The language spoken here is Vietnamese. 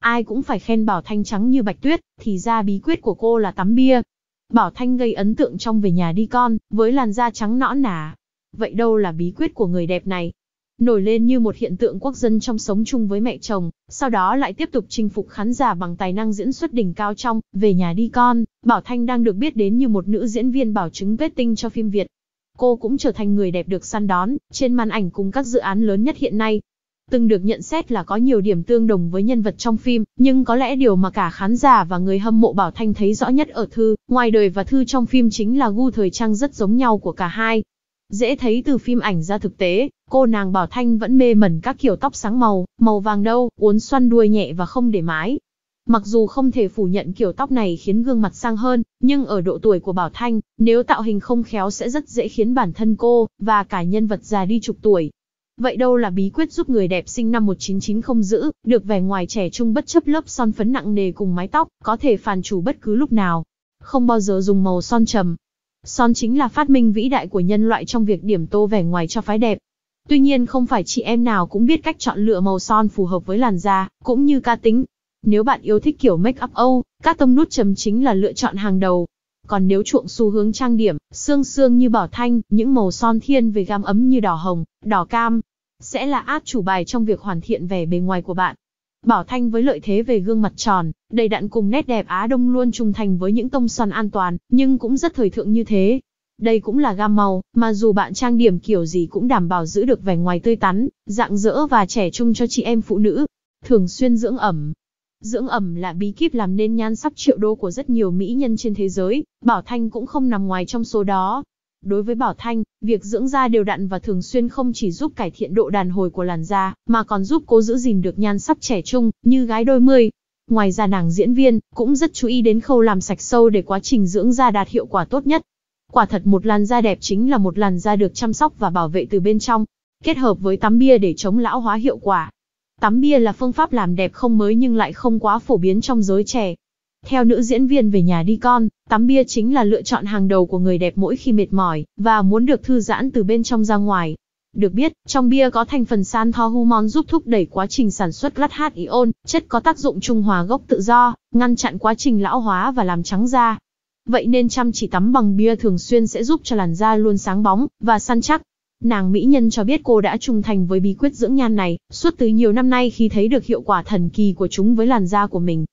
Ai cũng phải khen Bảo Thanh trắng như bạch tuyết, thì ra bí quyết của cô là tắm bia. Bảo Thanh gây ấn tượng trong về nhà đi con, với làn da trắng nõn nà. Vậy đâu là bí quyết của người đẹp này? Nổi lên như một hiện tượng quốc dân trong sống chung với mẹ chồng, sau đó lại tiếp tục chinh phục khán giả bằng tài năng diễn xuất đỉnh cao trong Về nhà đi con, Bảo Thanh đang được biết đến như một nữ diễn viên bảo chứng kết tinh cho phim Việt. Cô cũng trở thành người đẹp được săn đón trên màn ảnh cùng các dự án lớn nhất hiện nay, từng được nhận xét là có nhiều điểm tương đồng với nhân vật trong phim, nhưng có lẽ điều mà cả khán giả và người hâm mộ Bảo Thanh thấy rõ nhất ở Thư, ngoài đời và Thư trong phim chính là gu thời trang rất giống nhau của cả hai. Dễ thấy từ phim ảnh ra thực tế, cô nàng Bảo Thanh vẫn mê mẩn các kiểu tóc sáng màu, màu vàng đâu, uốn xoăn đuôi nhẹ và không để mái. Mặc dù không thể phủ nhận kiểu tóc này khiến gương mặt sang hơn, nhưng ở độ tuổi của Bảo Thanh, nếu tạo hình không khéo sẽ rất dễ khiến bản thân cô và cả nhân vật già đi chục tuổi, Vậy đâu là bí quyết giúp người đẹp sinh năm 1990 giữ, được vẻ ngoài trẻ trung bất chấp lớp son phấn nặng nề cùng mái tóc, có thể phàn chủ bất cứ lúc nào. Không bao giờ dùng màu son trầm. Son chính là phát minh vĩ đại của nhân loại trong việc điểm tô vẻ ngoài cho phái đẹp. Tuy nhiên không phải chị em nào cũng biết cách chọn lựa màu son phù hợp với làn da, cũng như ca tính. Nếu bạn yêu thích kiểu make up Âu, các tông nút trầm chính là lựa chọn hàng đầu. Còn nếu chuộng xu hướng trang điểm, xương xương như bảo thanh, những màu son thiên về gam ấm như đỏ hồng, đỏ cam, sẽ là át chủ bài trong việc hoàn thiện vẻ bề ngoài của bạn. Bảo Thanh với lợi thế về gương mặt tròn, đầy đặn cùng nét đẹp Á Đông luôn trung thành với những tông son an toàn, nhưng cũng rất thời thượng như thế. Đây cũng là gam màu, mà dù bạn trang điểm kiểu gì cũng đảm bảo giữ được vẻ ngoài tươi tắn, dạng dỡ và trẻ trung cho chị em phụ nữ. Thường xuyên dưỡng ẩm, Dưỡng ẩm là bí kíp làm nên nhan sắc triệu đô của rất nhiều mỹ nhân trên thế giới, Bảo Thanh cũng không nằm ngoài trong số đó. Đối với Bảo Thanh, việc dưỡng da đều đặn và thường xuyên không chỉ giúp cải thiện độ đàn hồi của làn da, mà còn giúp cô giữ gìn được nhan sắc trẻ trung, như gái đôi mươi. Ngoài ra nàng diễn viên, cũng rất chú ý đến khâu làm sạch sâu để quá trình dưỡng da đạt hiệu quả tốt nhất. Quả thật một làn da đẹp chính là một làn da được chăm sóc và bảo vệ từ bên trong, kết hợp với tắm bia để chống lão hóa hiệu quả. Tắm bia là phương pháp làm đẹp không mới nhưng lại không quá phổ biến trong giới trẻ, theo nữ diễn viên về nhà đi con, tắm bia chính là lựa chọn hàng đầu của người đẹp mỗi khi mệt mỏi và muốn được thư giãn từ bên trong ra ngoài. Được biết, trong bia có thành phần san tho humon giúp thúc đẩy quá trình sản xuất lát hát ion, chất có tác dụng trung hòa gốc tự do, ngăn chặn quá trình lão hóa và làm trắng da. Vậy nên chăm chỉ tắm bằng bia thường xuyên sẽ giúp cho làn da luôn sáng bóng và săn chắc. Nàng mỹ nhân cho biết cô đã trung thành với bí quyết dưỡng nhan này, suốt từ nhiều năm nay khi thấy được hiệu quả thần kỳ của chúng với làn da của mình,